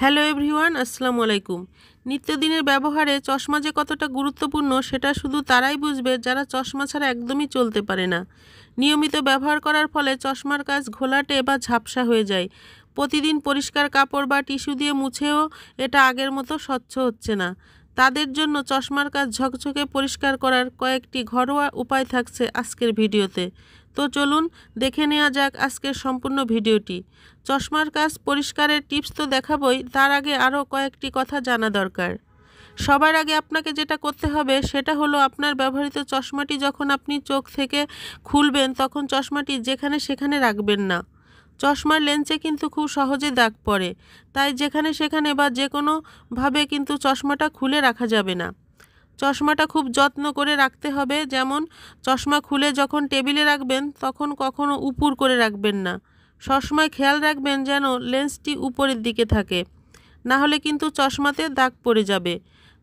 hello everyone আসসালামু আলাইকুম নিত্যদিনের ব্যবহারে চশমা যে কতটা গুরুত্বপূর্ণ সেটা শুধু তারাই বুঝবে যারা চশমা ছাড়া একদমই চলতে পারে না নিয়মিত ব্যবহার করার ফলে চশমার কাজ ঘোলাটে বা ঝাপসা হয়ে যায় প্রতিদিন পরিষ্কার কাপড় বা টিস্যু দিয়ে মুছেও এটা আগের মতো স্বচ্ছ হচ্ছে না তাদের জন্য চশমার কাজ ঝকঝকে পরিষ্কার করার কয়েকটি ঘরোয়া উপায় থাকছে আজকের ভিডিওতে তো চলুন দেখে নেওয়া যাক আজকের সম্পূর্ণ ভিডিওটি চশমার কাজ পরিষ্কারের টিপস তো দেখাবই তার আগে আরও কয়েকটি কথা জানা দরকার সবার আগে আপনাকে যেটা করতে হবে সেটা হলো আপনার ব্যবহৃত চশমাটি যখন আপনি চোখ থেকে খুলবেন তখন চশমাটি যেখানে সেখানে রাখবেন না চশমার লেন্সে কিন্তু খুব সহজে দাগ পড়ে তাই যেখানে সেখানে বা যে কোনোভাবে কিন্তু চশমাটা খুলে রাখা যাবে না চশমাটা খুব যত্ন করে রাখতে হবে যেমন চশমা খুলে যখন টেবিলে রাখবেন তখন কখনও উপুর করে রাখবেন না সবসময় খেয়াল রাখবেন যেন লেন্সটি উপরের দিকে থাকে না হলে কিন্তু চশমাতে দাগ পড়ে যাবে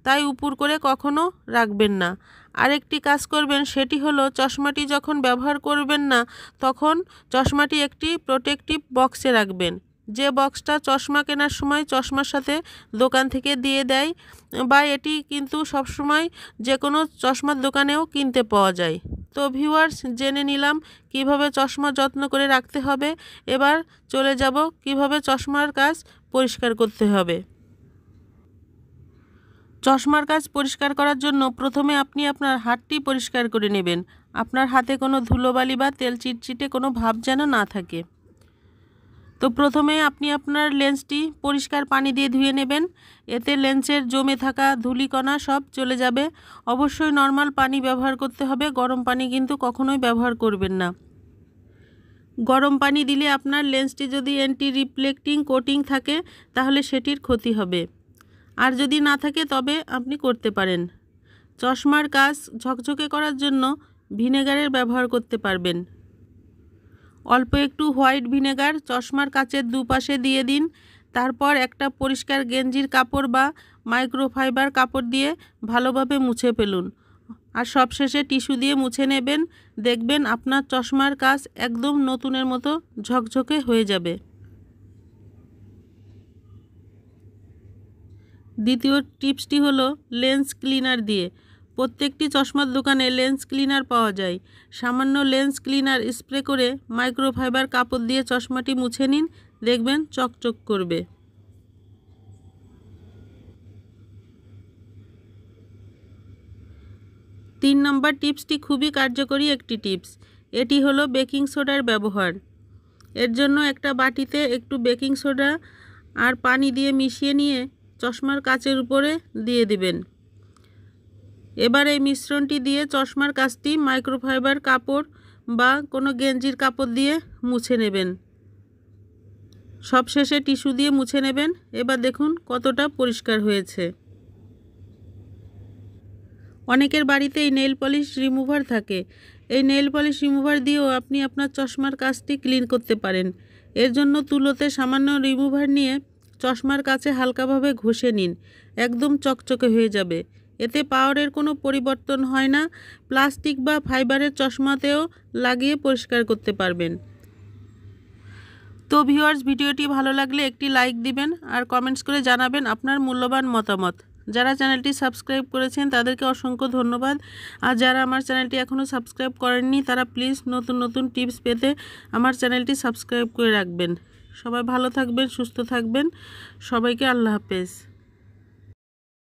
তাই উপর করে কখনো রাখবেন না আরেকটি কাজ করবেন সেটি হলো চশমাটি যখন ব্যবহার করবেন না তখন চশমাটি একটি প্রোটেক্টিভ বক্সে রাখবেন যে বক্সটা চশমা কেনার সময় চশমার সাথে দোকান থেকে দিয়ে দেয় বা এটি কিন্তু সবসময় যে কোনো চশমার দোকানেও কিনতে পাওয়া যায় তো ভিউয়ার্স জেনে নিলাম কিভাবে চশমা যত্ন করে রাখতে হবে এবার চলে যাব কিভাবে চশমার কাজ পরিষ্কার করতে হবে চশমার কাজ পরিষ্কার করার জন্য প্রথমে আপনি আপনার হাতটি পরিষ্কার করে নেবেন আপনার হাতে কোনো ধুলোবালি বা তেল চিটচিটে কোনো ভাব যেন না থাকে তো প্রথমে আপনি আপনার লেন্সটি পরিষ্কার পানি দিয়ে ধুয়ে নেবেন এতে লেন্সের জমে থাকা ধুলিকণা সব চলে যাবে অবশ্যই নর্মাল পানি ব্যবহার করতে হবে গরম পানি কিন্তু কখনোই ব্যবহার করবেন না গরম পানি দিলে আপনার লেন্সটি যদি অ্যান্টি রিফ্লেক্টিং কোটিং থাকে তাহলে সেটির ক্ষতি হবে আর যদি না থাকে তবে আপনি করতে পারেন চশমার কাজ ঝকঝকে করার জন্য ভিনেগারের ব্যবহার করতে পারবেন অল্প একটু হোয়াইট ভিনেগার চশমার কাচের দুপাশে দিয়ে দিন তারপর একটা পরিষ্কার গেঞ্জির কাপড় বা মাইক্রোফাইবার কাপড় দিয়ে ভালোভাবে মুছে ফেলুন আর সবশেষে টিস্যু দিয়ে মুছে নেবেন দেখবেন আপনার চশমার কাজ একদম নতুনের মতো ঝকঝকে হয়ে যাবে দ্বিতীয় টিপসটি হলো লেন্স ক্লিনার দিয়ে প্রত্যেকটি চশমার দোকানে লেন্স ক্লিনার পাওয়া যায় সামান্য লেন্স ক্লিনার স্প্রে করে মাইক্রোফাইবার কাপড় দিয়ে চশমাটি মুছে নিন দেখবেন চকচক করবে তিন নম্বর টিপসটি খুবই কার্যকরী একটি টিপস এটি হলো বেকিং সোডার ব্যবহার এর জন্য একটা বাটিতে একটু বেকিং সোডা আর পানি দিয়ে মিশিয়ে নিয়ে চশমার কাচের উপরে দিয়ে দিবেন এবার এই মিশ্রণটি দিয়ে চশমার কাজটি মাইক্রোফাইবার কাপড় বা কোনো গেঞ্জির কাপড় দিয়ে মুছে নেবেন সবশেষে টিস্যু দিয়ে মুছে নেবেন এবার দেখুন কতটা পরিষ্কার হয়েছে অনেকের বাড়িতে এই নেল পলিশ রিমুভার থাকে এই নেল পলিশ রিমুভার দিয়েও আপনি আপনার চশমার কাজটি ক্লিন করতে পারেন এর জন্য তুলোতে সামান্য রিমুভার নিয়ে চশমার কাছে হালকাভাবে ঘষে নিন একদম চকচকে হয়ে যাবে এতে পাওয়ারের কোনো পরিবর্তন হয় না প্লাস্টিক বা ফাইবারের চশমাতেও লাগিয়ে পরিষ্কার করতে পারবেন তো ভিউয়ার্স ভিডিওটি ভালো লাগলে একটি লাইক দিবেন আর কমেন্টস করে জানাবেন আপনার মূল্যবান মতামত যারা চ্যানেলটি সাবস্ক্রাইব করেছেন তাদেরকে অসংখ্য ধন্যবাদ আর যারা আমার চ্যানেলটি এখনও সাবস্ক্রাইব করেননি তারা প্লিজ নতুন নতুন টিপস পেতে আমার চ্যানেলটি সাবস্ক্রাইব করে রাখবেন সবাই ভালো থাকবেন সুস্থ থাকবেন সবাইকে আল্লাহ হাফেজ